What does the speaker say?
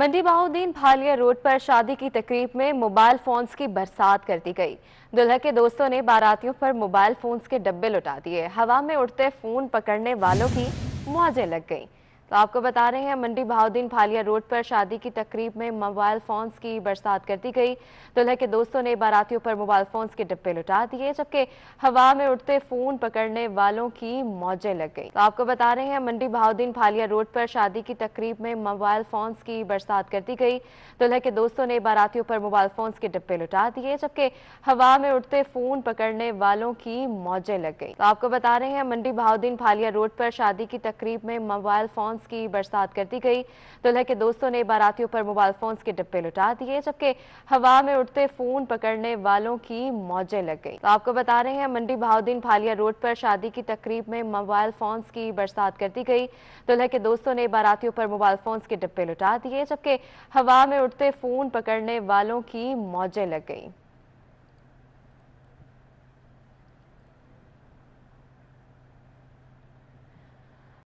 मंडी बाहुद्दीन Bhalia road पर शादी की तकरीब में मोबाइल फोन्स की बरसात कर दी गई दुल्हन के दोस्तों ने बारातियों पर मोबाइल फोन्स के डब्बे लुटा दिए हवा में उड़ते फोन पकड़ने वालों की मुआजें लग गईं तो आपको बता रहे हैं मंडी बहाउद्दीन फालिया रोड पर शादी की तकरीब में मोबाइल फोन्स की बरसात कर दी गई दुल्हे के दोस्तों ने बारातियों पर मोबाइल फोन्स के डिब्बे लुटा दिए जबकि हवा में उड़ते फोन पकड़ने वालों की मौजें लग गई तो आपको बता रहे हैं मंडी बहाउद्दीन फालिया रोड पर शादी की तकरीब में मोबाइल फोन्स की बरसात कर दी गई दुल्हे के दोस्तों ने बारातियों पर मोबाइल फोन्स के डिब्बे लुटा दिए जबकि हवा में उड़ते फोन पकड़ने वालों की मौजें लग गई तो आपको बता रहे हैं मंडी बहाउद्दीन फालिया रोड पर शादी की तकरीब में मोबाइल फोन्स फोन्स की बरसात करती गई दुल्हे के दोस्तों ने बारातियों पर मोबाइल फोन्स के डिब्बे लुटा दिए जबकि हवा में उड़ते फोन पकड़ने वालों की मौजें लग गई तो आपको बता रहे हैं मंडी बहाउद्दीन फालिया रोड पर शादी की तकरीब में मोबाइल फोन्स की बरसात करती गई दुल्हे के दोस्तों ने बारातियों पर मोबाइल फोन्स के डिब्बे लुटा दिए जबकि हवा में उड़ते फोन पकड़ने वालों की मौजें लग गई